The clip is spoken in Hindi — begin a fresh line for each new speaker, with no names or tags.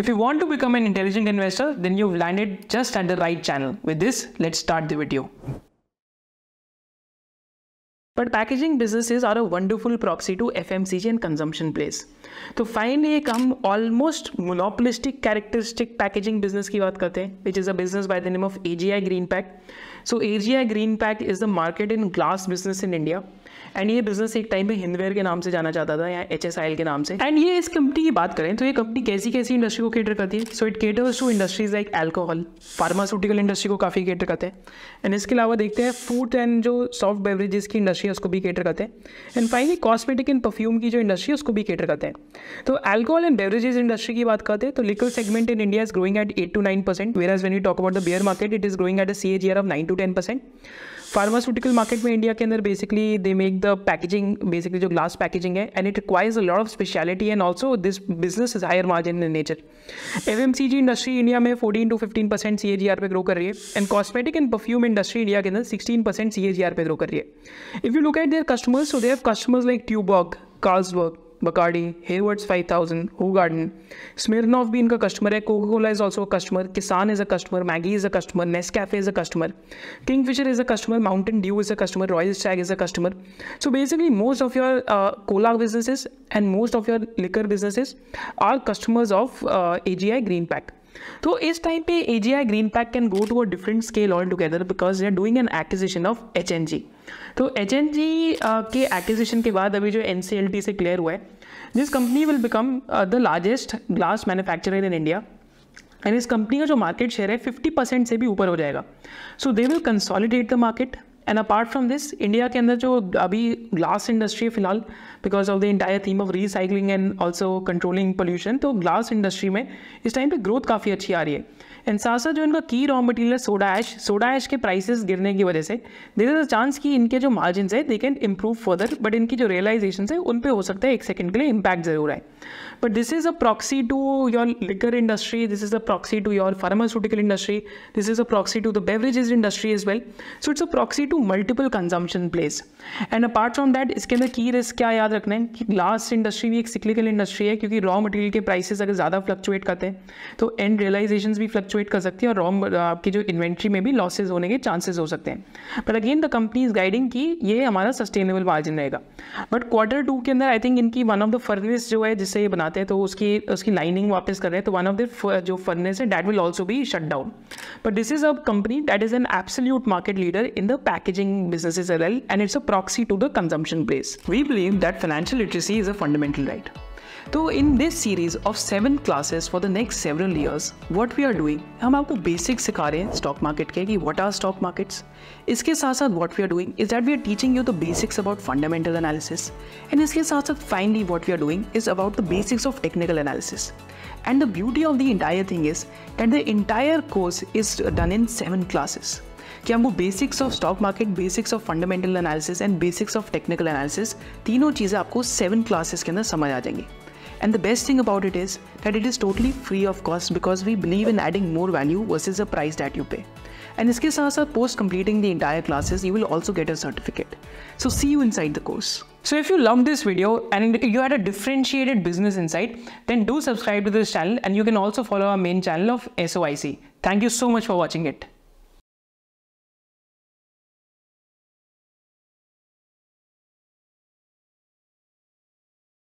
If you want to become an intelligent investor, then you've landed just at the right channel. With this, let's start the video. But packaging businesses are a wonderful proxy to FMCG and consumption place. So finally, come almost monopolistic characteristic packaging business ki baat karte, which is a business by the name of AGI Greenpack. So AGI Greenpack is the market in glass business in India. And ये बिजनेस एक टाइम में हिंदवेयर के नाम से जाना जाता था या एच के नाम से एंड ये इस कंपनी की बात करें तो ये कंपनी कैसी कैसी इंडस्ट्री को केटर करती है so it caters to industries like alcohol pharmaceutical industry को काफ़ी केटर करते हैं एंड इसके अलावा देखते हैं फूड एंड जो सॉफ्ट बेवरेजेस की इंडस्ट्री है उसको भी केटर करते हैं and finally cosmetic and perfume की जो इंडस्ट्री है उसको भी केटर करते हैं तो एल्कोहल एंड बेवरेजेस इंडस्ट्री की बात करते हैं तो liquid segment in India is growing at eight to nine percent whereas when you talk about the beer market it is growing at a C AGR of nine to ten percent pharmaceutical market में इंडिया के अंदर basically they make the packaging basically जो ग्लास पैकेजिंग है and it requires a lot of speciality and also this business is higher margin in nature F M C G industry India में fourteen to fifteen percent C G R पे ग्रो कर रही है and cosmetic and perfume industry India के अंदर sixteen percent C G R पे ग्रो कर रही है if you look at their customers so their customers like Carlsberg Bacardi Haywards thousand Hoegaarden Smirnoff भी इनका कस्टमर है Coca Cola is also customer Kissan is a customer Maggi is a customer Ness Nescafe is a customer Kingfisher is a customer Mountain Dew is a customer Royal Stag is a customer so basically most of your cola and most of your liquor businesses are customers of A G I Greenpac तो इस टाइम पे A G I Greenpac can go to a different scale altogether because they are doing an acquisition of H N G तो एच एन जी के एक्विजिशन के बाद अभी जो एन सी एल टी से क्लियर हुआ है this company will become the largest glass manufacturer in India and इस कंपनी का जो मार्केट शेयर है फिफ्टी परसेंट से भी ऊपर हो जाएगा so they will consolidate the market and apart from this India के अंदर जो अभी ग्लास इंडस्ट्री है फिलहाल because of the entire theme of recycling and also controlling pollution तो ग्लास इंडस्ट्री में इस टाइम पे ग्रोथ काफ़ी अच्छी आ रही है एंड साथ साथ जो इनका की raw material soda ash soda ash के प्राइसेस गिरने की वजह से देर इज अ चांस कि इनके जो मार्जिन है they can improve further but इनकी जो रियलाइजेशन है उन पर हो सकता है एक सेकेंड के लिए इम्पैक्ट जरूर आए but this is a proxy to your liquor industry this is a proxy to your pharmaceutical industry this is a proxy to the beverages industry as well so it's a proxy to multiple consumption place and apart from that इसके अंदर की रिस्क क्या याद रखना है कि ग्लास इंडस्ट्री भी एक सिक्लिकल इंडस्ट्री है क्योंकि रॉ मटेरियल के प्राइसेस अगर ज़्यादा फ्लक्चुएट करते हैं तो एंड रियलाइजेशन भी फ्लक्चुएट कर सकती है और रॉ आपकी जो इन्वेंट्री में भी लॉसेज होने के चांसेस हो सकते हैं but again the company is guiding कि ये हमारा सस्टेनेबल मार्जिन रहेगा बट क्वार्टर टू के अंदर आई थिंक इनकी वन ऑफ द फर्नेस जो है जिस से ये बनाते हैं तो उसकी उसकी लाइनिंग वापस कर रहे हैं तो वन ऑफ द जो फर्नेस है डैट विल ऑल्सो भी shut down but this is a company that is an absolute market leader in the packaging business and it's a proxy to the consumption place we believe that financial literacy is a fundamental right तो in this series of seven classes for the next several years what we are doing हम आपको बेसिक सिखा रहे हैं स्टॉक मार्केट के कि व्हाट आर स्टॉक मार्केट्स इसके साथ साथ what we are doing is that we are teaching you the basics about fundamental analysis and इसके साथ साथ finally what we are doing is about the basics of technical analysis and the beauty of the entire thing is that the entire course is done in seven classes कि हम वो basics of stock market basics of fundamental analysis and basics of technical analysis तीनों चीज़ें आपको सेवन क्लासेस के अंदर समझ आ जाएंगी And the best thing about it is that it is totally free of cost because we believe in adding more value versus the price that you pay. And इसके साथ साथ post completing the entire classes, you will also get a certificate. So see you inside the course. So if you loved this video and you had a differentiated business insight, then do subscribe to this channel and you can also follow our main channel of SOIC. Thank you so much for watching it.